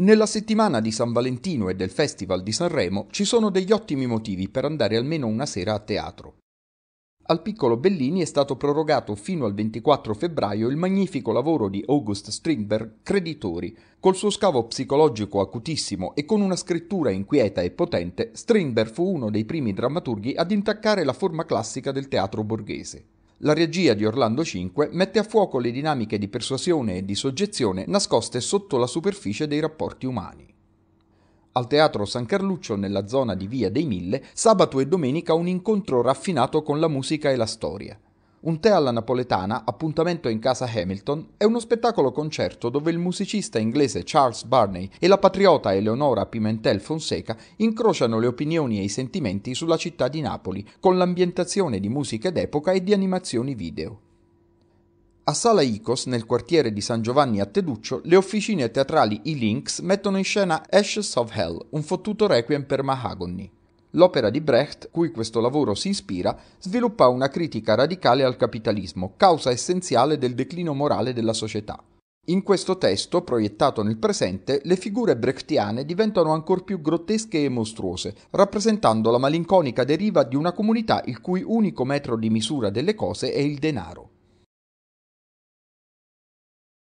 Nella settimana di San Valentino e del Festival di Sanremo ci sono degli ottimi motivi per andare almeno una sera a teatro. Al piccolo Bellini è stato prorogato fino al 24 febbraio il magnifico lavoro di August Strindberg, Creditori. Col suo scavo psicologico acutissimo e con una scrittura inquieta e potente, Strindberg fu uno dei primi drammaturghi ad intaccare la forma classica del teatro borghese. La regia di Orlando 5 mette a fuoco le dinamiche di persuasione e di soggezione nascoste sotto la superficie dei rapporti umani. Al Teatro San Carluccio, nella zona di Via dei Mille, sabato e domenica un incontro raffinato con la musica e la storia un tè alla napoletana, appuntamento in casa Hamilton, è uno spettacolo concerto dove il musicista inglese Charles Barney e la patriota Eleonora Pimentel Fonseca incrociano le opinioni e i sentimenti sulla città di Napoli, con l'ambientazione di musiche d'epoca e di animazioni video. A Sala Icos, nel quartiere di San Giovanni a Teduccio, le officine teatrali I Lynx mettono in scena Ashes of Hell, un fottuto requiem per Mahagoni. L'opera di Brecht, cui questo lavoro si ispira, sviluppa una critica radicale al capitalismo, causa essenziale del declino morale della società. In questo testo, proiettato nel presente, le figure brechtiane diventano ancor più grottesche e mostruose, rappresentando la malinconica deriva di una comunità il cui unico metro di misura delle cose è il denaro.